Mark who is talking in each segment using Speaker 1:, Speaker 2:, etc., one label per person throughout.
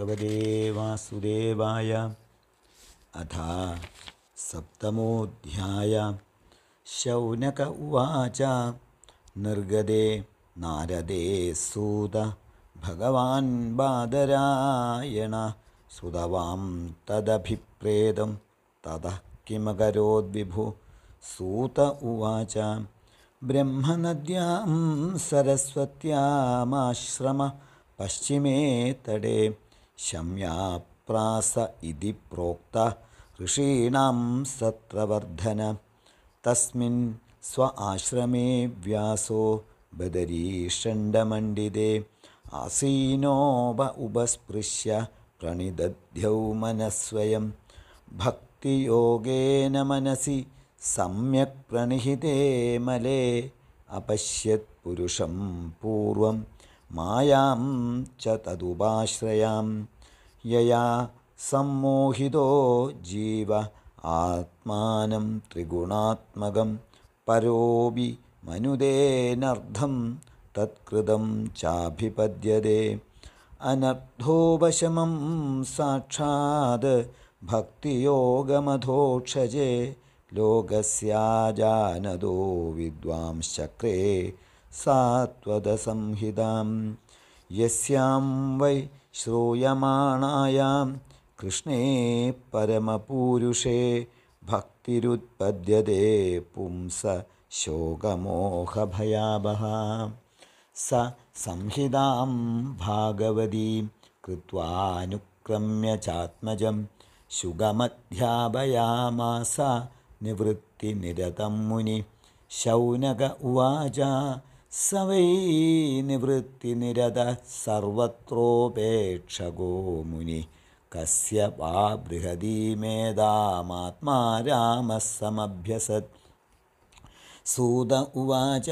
Speaker 1: ഭഗവതേ വാസുദേവായ അഥ സപ്തമോധ്യായ ശൗനക ഉവാച നിർഗദേ നാരദേ സൂത ഭഗവാൻ ബാദരായണ സുതവാം തദഭിപ്രേതം തത കിമകരോദ്വിഭു സൂത ഉവാച ब्रह्मनद्यां सरस्वत्यामाश्रम पश्चिमे तडे शम्याप्रास इति प्रोक्त ऋषीणां सत्रवर्धन तस्मिन् स्व आश्रमे व्यासो बदरीषण्डमण्डिते आसीनोप उपस्पृश्य प्रणिदध्यौ मनस्वयं भक्तियोगेन मनसि सम्यक् प्रणिहिते मले अपश्यत्पुरुषं पूर्वम् मायां च तदुपाश्रयां यया सम्मोहितो जीव आत्मानं त्रिगुणात्मकं परोऽपि मनुदेनर्धं तत्कृतं चाभिपद्यते अनर्थोपशमं साक्षाद् भक्तियोगमधोक्षजे लोकस्याजानदो विद्वांश्चक्रे सा त्वदसंहितां यस्यां वै श्रूयमाणायां कृष्णे परमपूरुषे भक्तिरुत्पद्यते पुंस शोकमोहभयावहा स संहितां भागवतीं कृत्वानुक्रम्य चात्मजं सुगमध्याभयामास निवृत्तिनिरतं शौनक उवाच स वै निवृत्तिनिरतः सर्वत्रोपेक्षगो मुनि कस्य वा बृहदी मेधामात्मा रामः समभ्यसत् सुत उवाच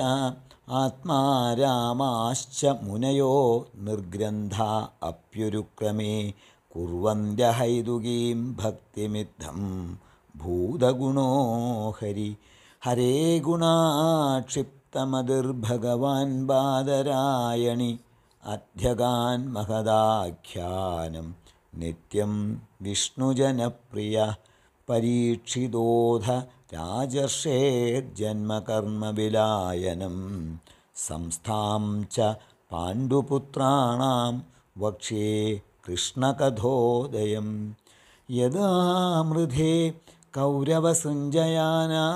Speaker 1: आत्मा रामाश्च मुनयो निर्ग्रन्था अप्युरुक्रमे कुर्वन्द्यहैदुगीं भक्तिमिद्धं भक्तिमित्थं भूतगुणो हरि हरे गुणाक्षिप् उत्तमदिर्भगवान् बादरायणि अध्यगान्महदाख्यानं नित्यं विष्णुजनप्रियः परीक्षितोधराजर्षेज्जन्मकर्म विलायनं संस्थां च पाण्डुपुत्राणां वक्ष्ये कृष्णकथोदयं यदा मृधे कौरवसृञ्जयानां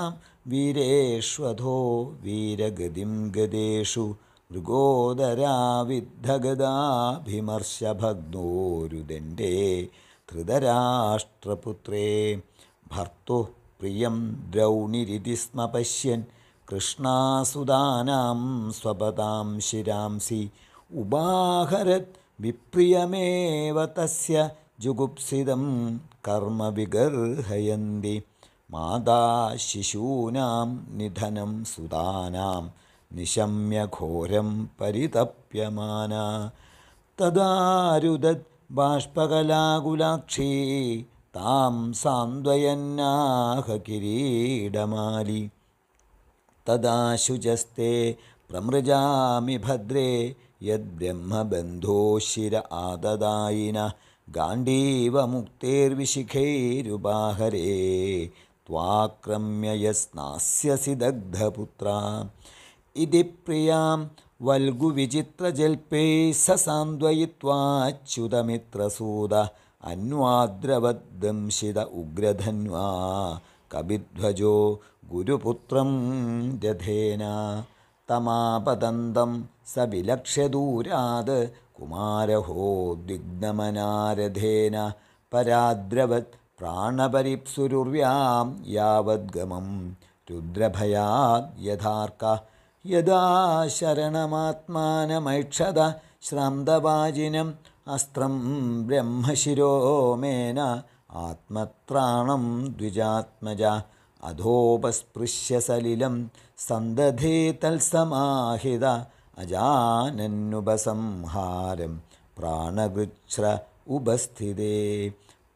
Speaker 1: വീരേഷധോ വീരഗതിം ഗതേഷു മൃഗോദരാവിദ്ധഗദാഭിമർശഭഗ്നോരുദണ്ഡേ ധൃതരാഷ്ട്രപുത്രേ ഭർത്തു പ്രിയം ദ്രൗണിരിതി സ്മ പശ്യൻ കൃഷ്ണാസുതാനാം സ്വപതാം ശിരാംസി ഉപാഹരത് വിപ്രിയമേവ തസ്യ ജുഗുപ്സിതം കർമ്മ വിഗർഹയന്തി മാതാ ശിശൂനാം നിധനം സുതാനാം നിശമ്യഘോരം പരിതപ്യമാന തദാരുദത് ബാഷ്പകലാകുലാക്ഷീ താം സാന്ത്വയന്നാഹ കിരീടമാലി തദാ ശുചസ്തേ പ്രമൃജാമി ഭദ്രേ യദ്ബ്രഹ്മബന്ധോ ശിര ആദദായിന ഗാണ്ഡീവമുക്തേർവിശിഖൈരുപാഹരേ ത്വാക്രമ്യ യസ്നാസ്യസി ദഗ്ധപുത്ര ഇതി പ്രിയാം വൽഗുവിചിത്രജൽപേ സസാന്ദ്വയിത്വാച്യുതമിത്രസൂത അന്വാദ്രവദ്ദംശിത ഉഗ്രധന്വാ കവിധ്വജോ ഗുരുപുത്രം രഥേന തമാപതന്തം സ വിലക്ഷ്യദൂരാത് കുമാരഹോ ദിഗ്നമനാരഥേന പരാദ്രവത് പ്രാണപരിപ്സുരുർവ്യാം യാവദ്ഗമം രുദ്രഭയാ യഥാർക്ക യഥാ ശരണമാത്മാനമൈക്ഷത ശ്രാന്തവാചിനം അസ്ത്രം ബ്രഹ്മശിരോമേന ആത്മത്രാണം ദ്വിജാത്മജ അധോപസ്പൃശ്യ സലിലം സന്തധേ തത്സമാഹിത അജാനന്നുപസംഹാരം പ്രാണഗുച്ഛ്ര ഉപസ്ഥിതേ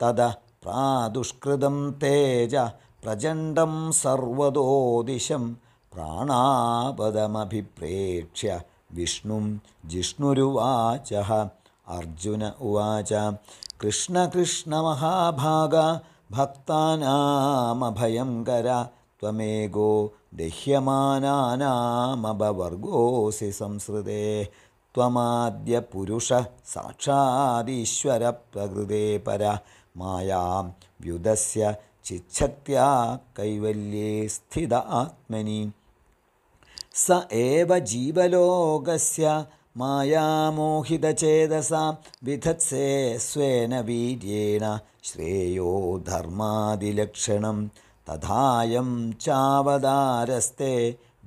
Speaker 1: തദ प्रादुष्कृतं तेज प्रचण्डं सर्वतो दिशं प्राणापदमभिप्रेक्ष्य विष्णुं जिष्णुरुवाचः अर्जुन उवाच कृष्णकृष्णमहाभाग भक्तानामभयङ्कर त्वमेगो देह्यमानानामबवर्गोऽसि संसृते त्वमाद्यपुरुषसाक्षादीश्वरप्रकृते पर മായാം വ്യുതസ്യ ചിച്ഛത്യാ കൈവല്യേ സ്ഥിത ആത്മനി സ ഏവ ജീവലോകസ്യ മായാമോഹിതചേതസാ വിധത്സേ സ്വേന വീര്യേണ ശ്രേയോ ധർമാതിലക്ഷണം തഥായം ചാവതാരസ്തേ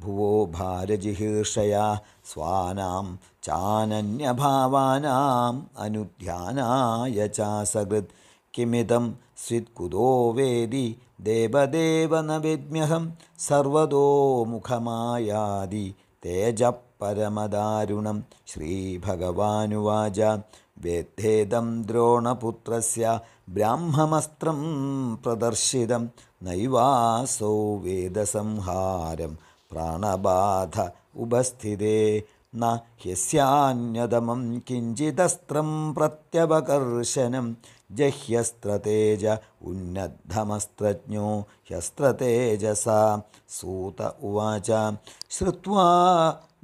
Speaker 1: ഭുവോ ഭാരജിഹീർഷയാ സ്വാനാം ചാനന്യഭാവാനാം അനുധ്യാനായ ചാസകൃത് കിമിതം സ്വിത്കുതോ വേദി ദേവദേവന വിജ്ഞഹം സർവതോ മുഖമായാതി തേജപരമദാരുണം ശ്രീഭഗവാനുവാച വേദ്ദേതം ദ്രോണപുത്രസ്യ ബ്രാഹ്മമസ്ത്രം പ്രദർശിതം നൈവാസോ വേദസംഹാരം പ്രാണബാധ ഉപസ്ഥിതേ न ह्यस्यान्यदमं किञ्चिदस्त्रं प्रत्यपकर्षनं जह्यस्त्रतेज उन्नद्धमस्त्रज्ञो ह्यस्त्रतेजसा सूत उवाच श्रुत्वा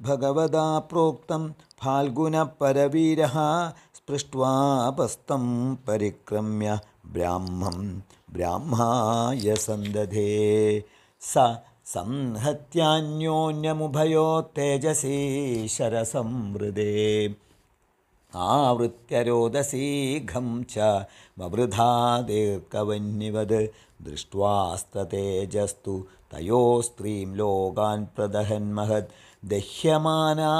Speaker 1: भगवदा प्रोक्तं फाल्गुनपरवीरः स्पृष्ट्वापस्तं परिक्रम्य ब्राह्मं ब्राह्माय सन्दधे स संहत्यान्योन्यमुभयो तेजसी शरसंवृदे आवृत्यरोदशीघ्रं च ववृधा दीर्घवह्निवद् दृष्ट्वास्ततेजस्तु तयोस्त्रीं लोगान् प्रदहन्महद् दह्यमाना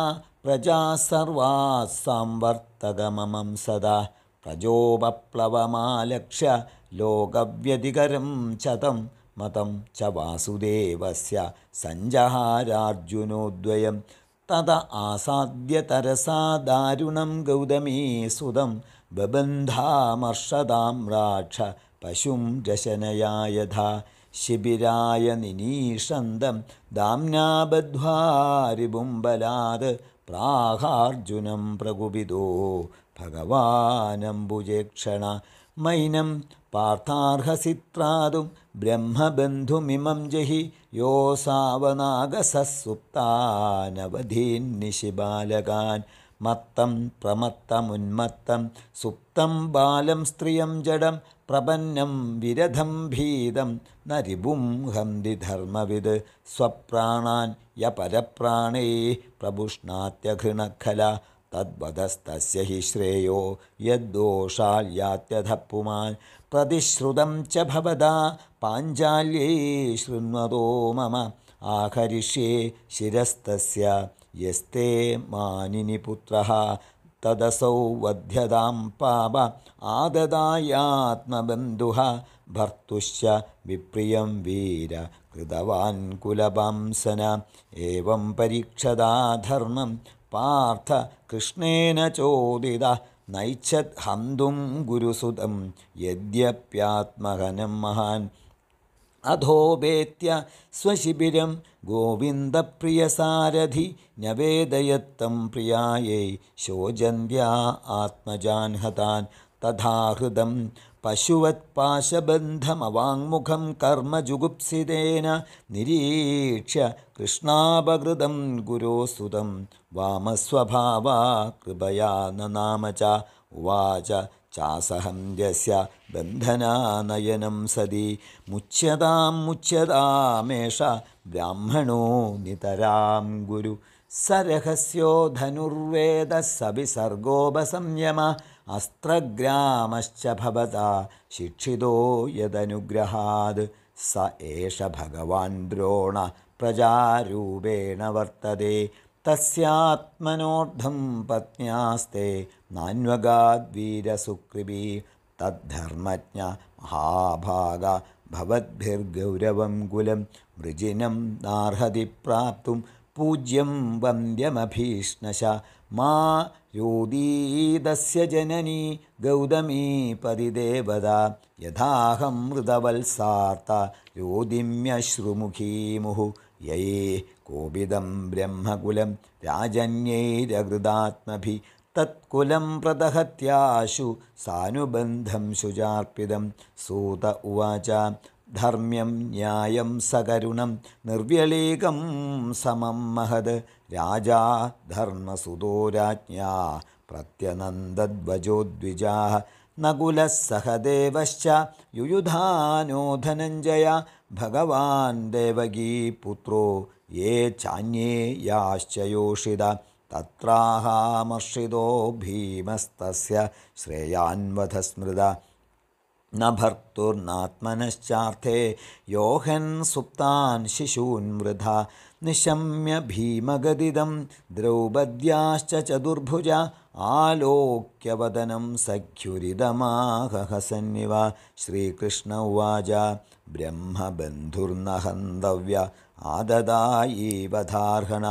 Speaker 1: प्रजा सर्वा संवर्तगममं सदा प्रजोपप्लवमालक्ष्य लोकव्यधिकरं च तम् मतं च वासुदेवस्य सञ्जहारार्जुनोद्वयं तद आसाद्यतरसा दारुणं गौतमी सुतं बबन्धामर्षदां राक्ष पशुं रशनयाय धा शिबिराय निनीषन्दं दाम्नाबध्वारिबुम्बलात् प्राहार्जुनं भगवानं भगवानम्बुजेक्षण मैनं पार्थार्हसित्रादुं ब्रह्मबन्धुमिमं जहि योऽसावनागसः मत्तं प्रमत्तमुन्मत्तं सुप्तं बालं स्त्रियं जडं प्रपन्नं विरधं भीदं नरिबुं भीतं नरिबुंहन्धिधर्मविद् स्वप्राणान् यपरप्राणे प्रभुष्णात्यघृणखला तद्वदस्तस्य हि श्रेयो यद् दोषाल्यात्यधः पुमान् प्रतिश्रुतं च भवदा पाञ्जाल्यै शृण्वो मम आखरिषे शिरस्तस्य यस्ते मानिपुत्रः तदसौ वध्यदां पाप आददायात्मबन्धुः भर्तुश्च विप्रियं वीर कृतवान् कुलपंसन एवं परीक्षदा धर्मम् पार्थ कृष्णेन चोदिद नैछत् हन्तुं गुरुसुतं यद्यप्यात्महनं महान् अधोपेत्य स्वशिबिरं गोविन्दप्रियसारथि न्यवेदयत्तं प्रियायै शोचन्त्या आत्मजाह् तथा हृदं पशुवत्पाशबन्धमवाङ्मुखं कर्मजुगुप्सितेन निरीक्ष्य कृष्णापकृतं गुरोसुतं वामस्वभावा कृपया न नाम च उवाच चासहं यस्य बन्धनानयनं सदि मुच्यतां मुच्यतामेष ब्राह्मणो नितरां गुरु स रहस्यो धनुर्वेदः सविसर्गोपसंयम अस्त्रग्रामश्च भवता शिक्षितो यदनुग्रहाद् स एष भगवान् द्रोण प्रजारूपेण वर्तते तस्यात्मनोर्धं पत्न्यास्ते नान्वगाद्वीरसुकृभि तद्धर्मज्ञ महाभाग भवद्भिर्गौरवं कुलं वृजिनं नार्हति प्राप्तुं पूज्यं वन्द्यमभीष्णश मा योदीदस्य जननी गौतमी परिदेवता यथाहमृतवल्सार्ता योधिम्यश्रुमुखीमुहुः यै कोपिदं ब्रह्मकुलं राजन्यैरकृदात्मभि तत्कुलं प्रदहत्याशु सानुबन्धं शुजार्पितं सूत उवाच धर्म्यं न्यायं सकरुणं निर्व्यलेकं समं महद् राजा धर्मसुदोराज्ञा प्रत्यनन्दध्वजोद्विजाः नगुलः सहदेवश्च युयुधानो नोधनञ्जय भगवान् पुत्रो ये चान्ये याश्च योषिद तत्राहामर्षितो भीमस्तस्य श्रेयान्वध न भर्तुर्नात्मनश्चार्थे योहन् सुप्तान् शिशून् वृथा निशम्य भीमगदिदं द्रौपद्याश्च चतुर्भुज आलोक्यवदनं सख्युरिदमाहसन्निव श्रीकृष्ण उवाच ब्रह्मबन्धुर्नहन्तव्य आददायीवधार्हण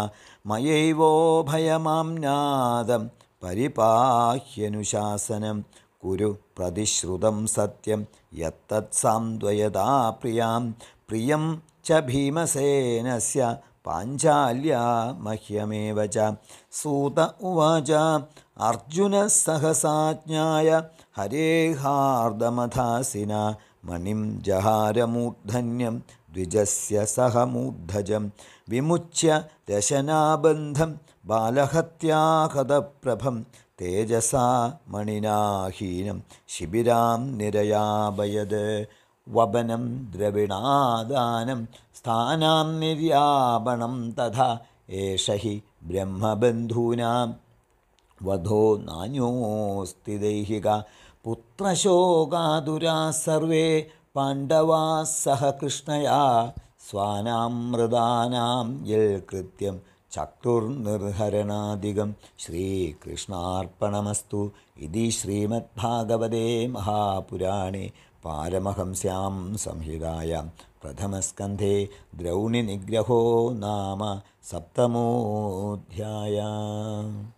Speaker 1: मयैवोभयमाम्नादं परिपाह्यनुशासनं कुरु प्रतिश्रुतं सत्यं यत्तत्सान्द्वयदा प्रियां प्रियं च भीमसेनस्य पाञ्चाल्या मह्यमेव च सूत उवाच अर्जुनसहसाज्ञाय हरे हार्दमधासिना मणिं जहारमूर्धन्यं द्विजस्य मूर्धजं विमुच्य दशनाबन्धं बालहत्याहदप्रभं തേജസാ മണിനാഹീനം ശിബിരാം നിരയാഭയത് വപനം ദ്രവിണാദാനം സ്ഥാനം നിര്യാപണം തഥാ ഏഷ ഹി ബ്രഹ്മബന്ധൂനാം വധോ നാന്യോസ്തി ദൈഹിക പുത്രശോകാതുരാ സർവേ പാണ്ഡവാ സഹ കൃഷ്ണയാ സ്വാനാമൃതാനാം യൽ കൃത്യം चतुर्निर्हरणादिगं श्रीकृष्णार्पणमस्तु इति श्रीमद्भागवते महापुराणे पारमहंस्यां संहिताय प्रथमस्कन्धे द्रौणिनिग्रहो नाम सप्तमोऽध्याय